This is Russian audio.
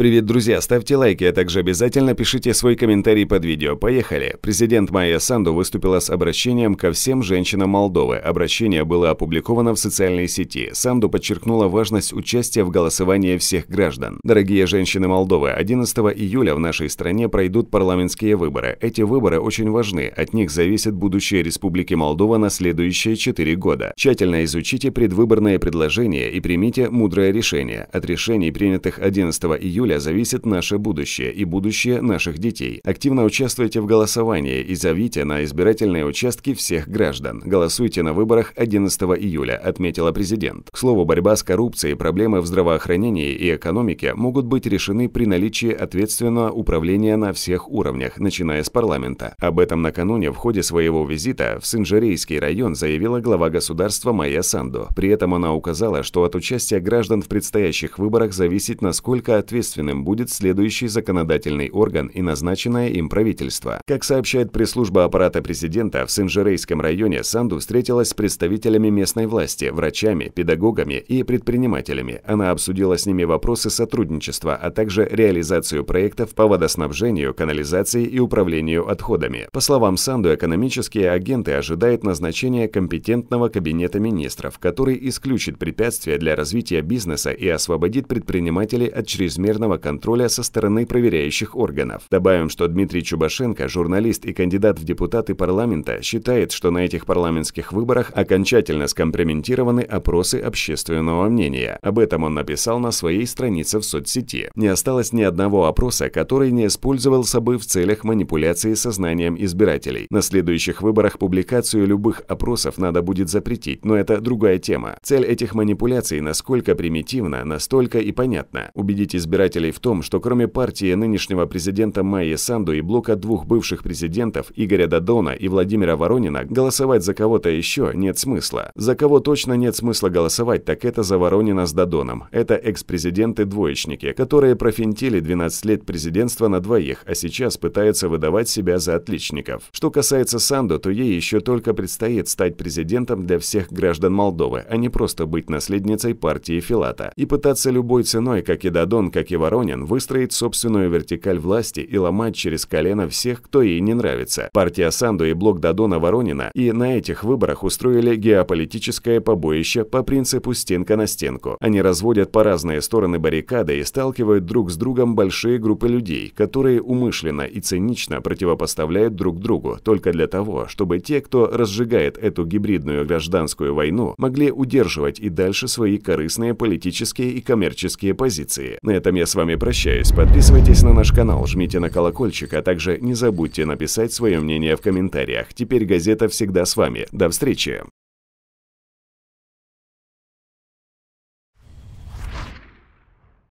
Привет, друзья! Ставьте лайки, а также обязательно пишите свой комментарий под видео. Поехали! Президент Майя Санду выступила с обращением ко всем женщинам Молдовы. Обращение было опубликовано в социальной сети. Санду подчеркнула важность участия в голосовании всех граждан. Дорогие женщины Молдовы, 11 июля в нашей стране пройдут парламентские выборы. Эти выборы очень важны, от них зависит будущее Республики Молдова на следующие 4 года. Тщательно изучите предвыборные предложения и примите мудрое решение. От решений, принятых 11 июля, нуля зависит наше будущее и будущее наших детей. Активно участвуйте в голосовании и зовите на избирательные участки всех граждан. Голосуйте на выборах 11 июля, отметила президент. К слову, борьба с коррупцией, проблемы в здравоохранении и экономике могут быть решены при наличии ответственного управления на всех уровнях, начиная с парламента. Об этом накануне в ходе своего визита в Синжарейский район заявила глава государства Майя Санду. При этом она указала, что от участия граждан в предстоящих выборах зависит, насколько ответственны ответственным будет следующий законодательный орган и назначенное им правительство. Как сообщает пресс-служба аппарата президента, в Синжерейском районе Санду встретилась с представителями местной власти, врачами, педагогами и предпринимателями. Она обсудила с ними вопросы сотрудничества, а также реализацию проектов по водоснабжению, канализации и управлению отходами. По словам Санду, экономические агенты ожидают назначения компетентного кабинета министров, который исключит препятствия для развития бизнеса и освободит предпринимателей от чрезмерных эффективного контроля со стороны проверяющих органов. Добавим, что Дмитрий Чубашенко, журналист и кандидат в депутаты парламента, считает, что на этих парламентских выборах окончательно скомпрометированы опросы общественного мнения. Об этом он написал на своей странице в соцсети. Не осталось ни одного опроса, который не использовался бы в целях манипуляции сознанием избирателей. На следующих выборах публикацию любых опросов надо будет запретить, но это другая тема. Цель этих манипуляций насколько примитивна, настолько и понятна. Убедить избирателей избирателей в том, что кроме партии нынешнего президента Майи Санду и блока двух бывших президентов Игоря Дадона и Владимира Воронина, голосовать за кого-то еще нет смысла. За кого точно нет смысла голосовать, так это за Воронина с Дадоном. Это экс-президенты-двоечники, которые профинтили 12 лет президентства на двоих, а сейчас пытаются выдавать себя за отличников. Что касается Санду, то ей еще только предстоит стать президентом для всех граждан Молдовы, а не просто быть наследницей партии Филата и пытаться любой ценой, как и Дадон, как и Воронин выстроить собственную вертикаль власти и ломать через колено всех, кто ей не нравится. Партия Санду и блок Дадона Воронина и на этих выборах устроили геополитическое побоище по принципу стенка на стенку. Они разводят по разные стороны баррикады и сталкивают друг с другом большие группы людей, которые умышленно и цинично противопоставляют друг другу только для того, чтобы те, кто разжигает эту гибридную гражданскую войну, могли удерживать и дальше свои корыстные политические и коммерческие позиции. На этом я с вами прощаюсь. Подписывайтесь на наш канал, жмите на колокольчик, а также не забудьте написать свое мнение в комментариях. Теперь газета всегда с вами. До встречи!